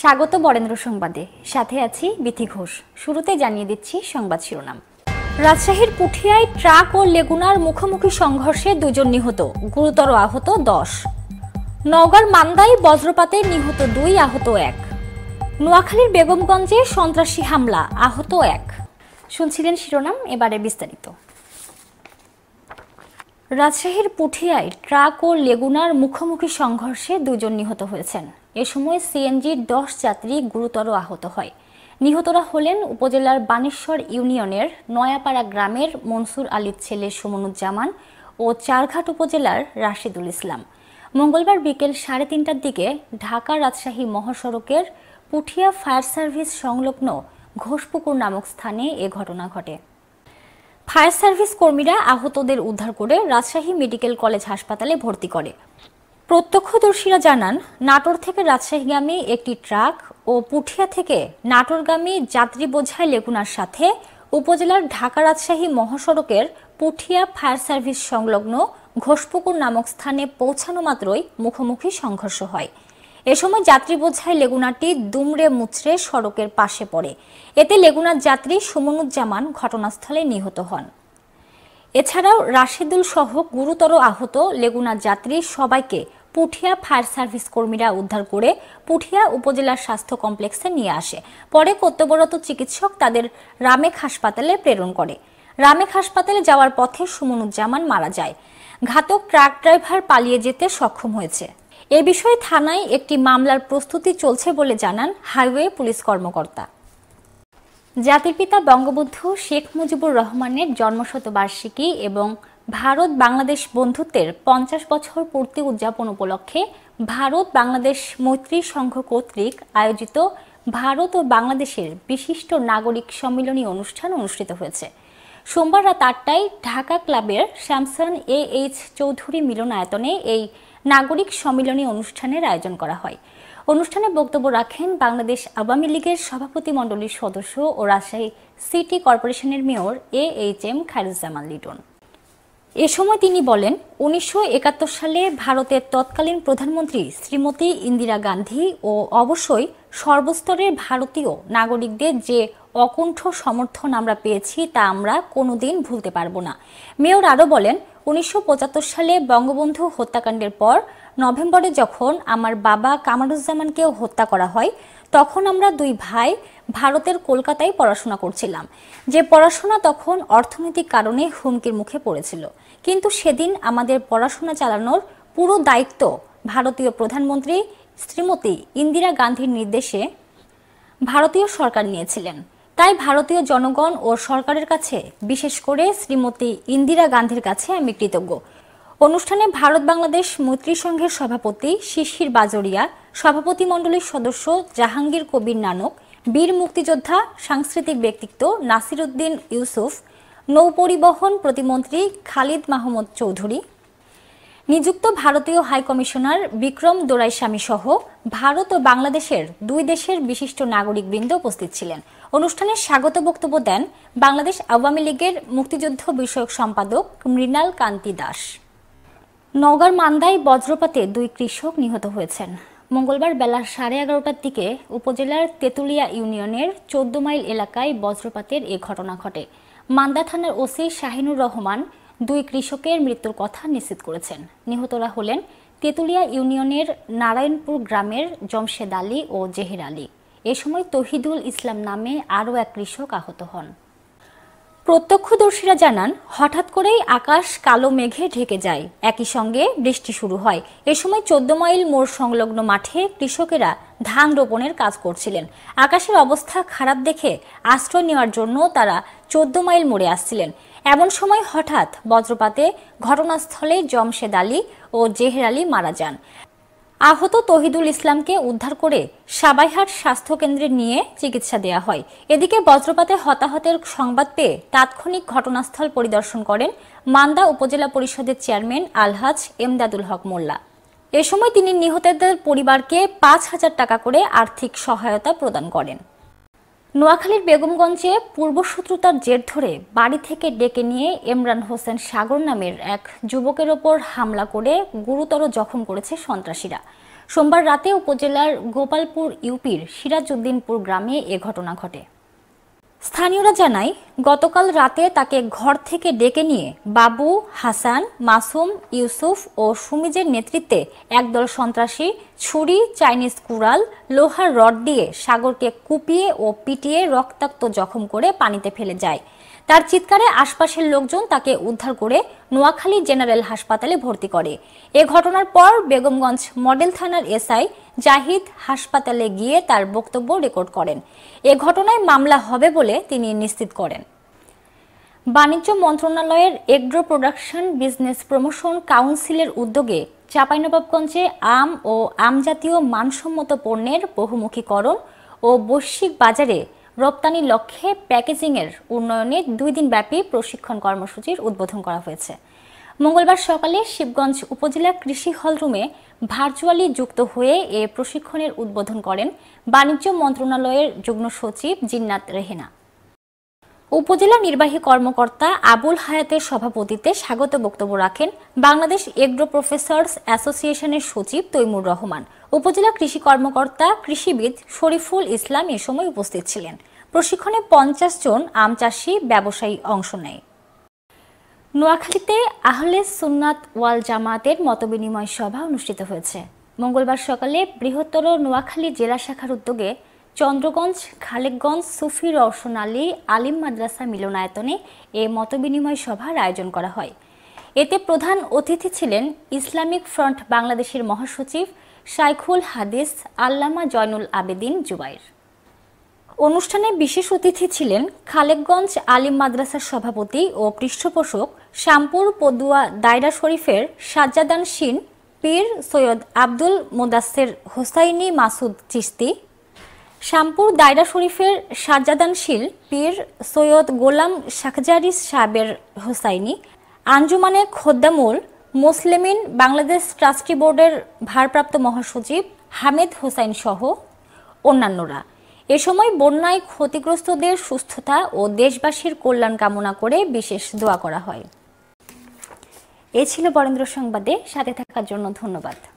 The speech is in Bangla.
স্বাগত বরেন্দ্র সংবাদে সাথে আছি বিথি ঘোষ শুরুতে জানিয়ে দিচ্ছি সংবাদ শিরোনাম রাজশাহীর পুঠিয়ায় ট্রাক ও লেগুনার মুখোমুখি সংঘর্ষে দুজন নিহত গুরুতর আহত দশ নগর মান্দায় বজ্রপাতে নিহত দুই আহত এক নোয়াখালীর বেগমগঞ্জে সন্ত্রাসী হামলা আহত এক শুনছিলেন শিরোনাম এবারে বিস্তারিত রাজশাহীর পুঠিয়ায় ট্রাক ও লেগুনার মুখোমুখি সংঘর্ষে দুজন নিহত হয়েছেন এ সময় সিএনজির দশ যাত্রী গুরুতর আহত হয় নিহতরা হলেন উপজেলার বানেশ্বর ইউনিয়নের নয়াপাড়া গ্রামের মনসুর আলীর ছেলে সুমনুজ্জামান ও চারঘাট উপজেলার রাশিদুল ইসলাম মঙ্গলবার বিকেল সাড়ে তিনটার দিকে ঢাকা রাজশাহী মহাসড়কের পুঠিয়া ফায়ার সার্ভিস সংলগ্ন ঘোষপুকুর নামক স্থানে এ ঘটনা ঘটে ফায়ার সার্ভিস কর্মীরা আহতদের উদ্ধার করে রাজশাহী মেডিকেল কলেজ হাসপাতালে ভর্তি করে প্রত্যক্ষদর্শীরা জানান নাটোর থেকে রাজশাহীগামী একটি ট্রাক ও পুঠিয়া থেকে নাটোরগামী যাত্রী বোঝাই লেগুনার সাথে উপজেলার ঢাকা রাজশাহী মহাসড়কের পুঠিয়া ফায়ার সার্ভিস সংলগ্ন ঘোষপুকুর নামক স্থানে পৌঁছানো মাত্রই মুখোমুখি সংঘর্ষ হয় এ সময় যাত্রী বোঝাই লেগুনাটি দুমড়ে মুচড়ে সড়কের পাশে পড়ে এতে লেগুনার যাত্রী সুমনুজ্জামান ঘটনাস্থলে নিহত হন এছাড়াও রাশেদুল সহ গুরুতর আহত লেগুনার যাত্রী সবাইকে পুঠিয়া ফায়ার সার্ভিস কর্মীরা উদ্ধার করে পুঠিয়া উপজেলার স্বাস্থ্য কমপ্লেক্সে নিয়ে আসে পরে কর্তব্যরত চিকিৎসক তাদের রামেক হাসপাতালে প্রেরণ করে রামেক হাসপাতালে যাওয়ার পথে সুমনুজ্জামান মারা যায় ঘাতক ট্রাক ড্রাইভার পালিয়ে যেতে সক্ষম হয়েছে এ বিষয়ে থানায় একটি মামলার প্রস্তুতি চলছে বলে জানান হাইওয়ে পুলিশ কর্মকর্তা জাতির পিতা বঙ্গবন্ধু শেখ মুজিবুর রহমানের জন্মশতবার্ষিকী এবং ভারত বাংলাদেশ বন্ধুত্বের পঞ্চাশ বছর পূর্তি উদযাপন উপলক্ষে ভারত বাংলাদেশ মৈত্রী সংঘ কর্তৃক আয়োজিত ভারত ও বাংলাদেশের বিশিষ্ট নাগরিক সম্মিলনী অনুষ্ঠান অনুষ্ঠিত হয়েছে সোমবার রাত আটটায় ঢাকা ক্লাবের স্যামসন এ এইচ চৌধুরী মিলনায়তনে এই নাগরিক সম্মিলনী অনুষ্ঠানের আয়োজন করা হয় অনুষ্ঠানে বক্তব্য রাখেন বাংলাদেশ আওয়ামী লীগের সভাপতিমণ্ডলীর সদস্য ও রাজশাহী সিটি কর্পোরেশনের mayor A H M Khairuzzaman Liton এ সময় তিনি বলেন উনিশশো সালে ভারতের তৎকালীন প্রধানমন্ত্রী শ্রীমতী ইন্দিরা গান্ধী ও অবশ্যই সর্বস্তরের ভারতীয় নাগরিকদের যে অকুণ্ঠ সমর্থন আমরা পেয়েছি তা আমরা কোনোদিন ভুলতে পারব না মেয়র আরও বলেন উনিশশো সালে বঙ্গবন্ধু হত্যাকাণ্ডের পর নভেম্বরে যখন আমার বাবা কামারুজ্জামানকেও হত্যা করা হয় তখন আমরা দুই ভাই ভারতের কলকাতায় পড়াশোনা করছিলাম যে পড়াশোনা তখন অর্থনৈতিক কারণে হুমকির মুখে পড়েছিল কিন্তু সেদিন আমাদের পড়াশোনা চালানোর পুরো দায়িত্ব ভারতীয় প্রধানমন্ত্রী শ্রীমতী ইন্দিরা গান্ধীর নির্দেশে ভারতীয় সরকার নিয়েছিলেন তাই ভারতীয় জনগণ ও সরকারের কাছে বিশেষ করে শ্রীমতী ইন্দিরা গান্ধীর কাছে আমি কৃতজ্ঞ অনুষ্ঠানে ভারত বাংলাদেশ মৈত্রী সংঘের সভাপতি শিশির বাজরিয়া সভাপতি মণ্ডলীর সদস্য জাহাঙ্গীর কবির নানক বীর মুক্তিযোদ্ধা সাংস্কৃতিক ব্যক্তিত্ব নাসির উদ্দিন ইউসুফ নৌপরিবহন প্রতিমন্ত্রী খালিদ মাহমুদ চৌধুরী নিযুক্ত ভারতীয় হাইকমিশনার বিক্রম দোরাইস্বামী সহ ভারত ও বাংলাদেশের দুই দেশের বিশিষ্ট নাগরিকবৃন্দ উপস্থিত ছিলেন অনুষ্ঠানে স্বাগত বক্তব্য দেন বাংলাদেশ আওয়ামী লীগের মুক্তিযুদ্ধ বিষয়ক সম্পাদক মৃণাল কান্তি দাস নগর মান্দায় বজ্রপাতে দুই কৃষক নিহত হয়েছেন মঙ্গলবার বেলা সাড়ে এগারোটার দিকে উপজেলার তেতুলিয়া ইউনিয়নের চোদ্দ মাইল এলাকায় বজ্রপাতের এ ঘটনা ঘটে মান্দা থানার ওসি শাহিনুর রহমান দুই কৃষকের মৃত্যুর কথা নিশ্চিত করেছেন নিহতরা হলেন তেতুলিয়া ইউনিয়নের নারায়ণপুর গ্রামের জমশেদ আলী ও জেহের আলী এ সময় তহিদুল ইসলাম নামে আরও এক কৃষক আহত হন প্রত্যক্ষদর্শীরা জানান হঠাৎ করেই আকাশ কালো মেঘে ঢেকে যায় একই সঙ্গে বৃষ্টি শুরু হয় এ সময় চোদ্দ মাইল মোড় সংলগ্ন মাঠে কৃষকেরা ধান রোপণের কাজ করছিলেন আকাশের অবস্থা খারাপ দেখে আশ্রয় নেওয়ার জন্য তারা চোদ্দ মাইল মোড়ে আসছিলেন এমন সময় হঠাৎ বজ্রপাতে ঘটনাস্থলে জমশেদ আলী ও জেহের আলী মারা যান আহত তহিদুল ইসলামকে উদ্ধার করে সাবাইহাট স্বাস্থ্যকেন্দ্রে নিয়ে চিকিৎসা দেয়া হয় এদিকে বজ্রপাতে হতাহতের সংবাদ পেয়ে তাৎক্ষণিক ঘটনাস্থল পরিদর্শন করেন মান্দা উপজেলা পরিষদের চেয়ারম্যান আলহাজ এমদাদুল হক মোল্লা এ সময় তিনি নিহতদের পরিবারকে পাঁচ হাজার টাকা করে আর্থিক সহায়তা প্রদান করেন নোয়াখালীর বেগমগঞ্জে পূর্বশত্রুতার জের ধরে বাড়ি থেকে ডেকে নিয়ে এমরান হোসেন সাগর নামের এক যুবকের ওপর হামলা করে গুরুতর জখম করেছে সন্ত্রাসীরা সোমবার রাতে উপজেলার গোপালপুর ইউপির সিরাজউদ্দিনপুর গ্রামে এ ঘটনা ঘটে স্থানীয়রা জানায় গতকাল রাতে তাকে ঘর থেকে ডেকে নিয়ে বাবু হাসান মাসুম ইউসুফ ও সুমিজের নেতৃত্বে একদল সন্ত্রাসী ছুরি চাইনিজ কুড়াল লোহার রড দিয়ে সাগরকে কুপিয়ে ও পিটিয়ে রক্তাক্ত জখম করে পানিতে ফেলে যায় তার চিৎকারে আশপাশের লোকজন তাকে উদ্ধার করে নোয়াখালী জেনারেল হাসপাতালে ভর্তি করে এ ঘটনার পর বেগমগঞ্জ মডেল থানার এসআই জাহিদ হাসপাতালে গিয়ে তার বক্তব্য রেকর্ড করেন এ ঘটনায় মামলা হবে বলে তিনি নিশ্চিত করেন বাণিজ্য মন্ত্রণালয়ের এগ্রো প্রোডাকশন বিজনেস প্রমোশন কাউন্সিলের উদ্যোগে চাঁপাইনবাবগঞ্জে আম ও আমজাতীয় মানসম্মত পণ্যের বহুমুখীকরণ ও বৈশ্বিক বাজারে রপ্তানির লক্ষ্যে প্যাকেজিংয়ের উন্নয়নে দুই দিনব্যাপী প্রশিক্ষণ কর্মসূচির উদ্বোধন করা হয়েছে মঙ্গলবার সকালে শিবগঞ্জ উপজেলা কৃষি হল রুমে ভার্চুয়ালি যুক্ত হয়ে এ প্রশিক্ষণের উদ্বোধন করেন বাণিজ্য মন্ত্রণালয়ের যুগ্ম সচিব জিন্নাত রেহেনা উপজেলা নির্বাহী কর্মকর্তা আবুল হায়াতের সভাপতিত্বে স্বাগত বক্তব্য রাখেন বাংলাদেশ এগ্রো প্রফেসর্স অ্যাসোসিয়েশনের সচিব তৈমুর রহমান উপজেলা কৃষি কর্মকর্তা কৃষিবিদ শরীফুল ইসলাম এ সময় উপস্থিত ছিলেন প্রশিক্ষণে পঞ্চাশ জন আম চাষী ব্যবসায়ী অংশ নেয় নোয়াখালীতে আহলে সুন্নাত ওয়াল জামাতের মতবিনিময় সভা অনুষ্ঠিত হয়েছে মঙ্গলবার সকালে বৃহত্তর নোয়াখালী জেলা শাখার উদ্যোগে চন্দ্রগঞ্জ খালেকগঞ্জ সুফি রওশন আলী আলিম মাদ্রাসা মিলনায়তনে এ মতবিনিময় সভার আয়োজন করা হয় এতে প্রধান অতিথি ছিলেন ইসলামিক ফ্রন্ট বাংলাদেশের মহাসচিব শাইখুল হাদিস আল্লামা জয়নুল আবেদিন জুবাইর অনুষ্ঠানে বিশেষ অতিথি ছিলেন খালেকগঞ্জ আলিম মাদ্রাসার সভাপতি ও পৃষ্ঠপোষক শ্যামপুর পদুয়া দায়রা শরীফের সাজ্জাদান সিন পীর সৈয়দ আব্দুল মোদাসের হোসাইনি মাসুদ চিস্তি শ্যামপুর দায়রা শরীফের সাজ্জাদানশীল পীর সৈয়দ গোলাম শাখজারি সাহেবের হোসাইনি আঞ্জুমানে খোদ্দামুল মুসলিমিন বাংলাদেশ ট্রাস্টি বোর্ডের ভারপ্রাপ্ত মহাসচিব হামেদ হোসাইন সহ অন্যান্যরা এ সময় বন্যায় ক্ষতিগ্রস্তদের সুস্থতা ও দেশবাসীর কল্যাণ কামনা করে বিশেষ দোয়া করা হয় এ ছিল বরেন্দ্র সংবাদে সাথে থাকার জন্য ধন্যবাদ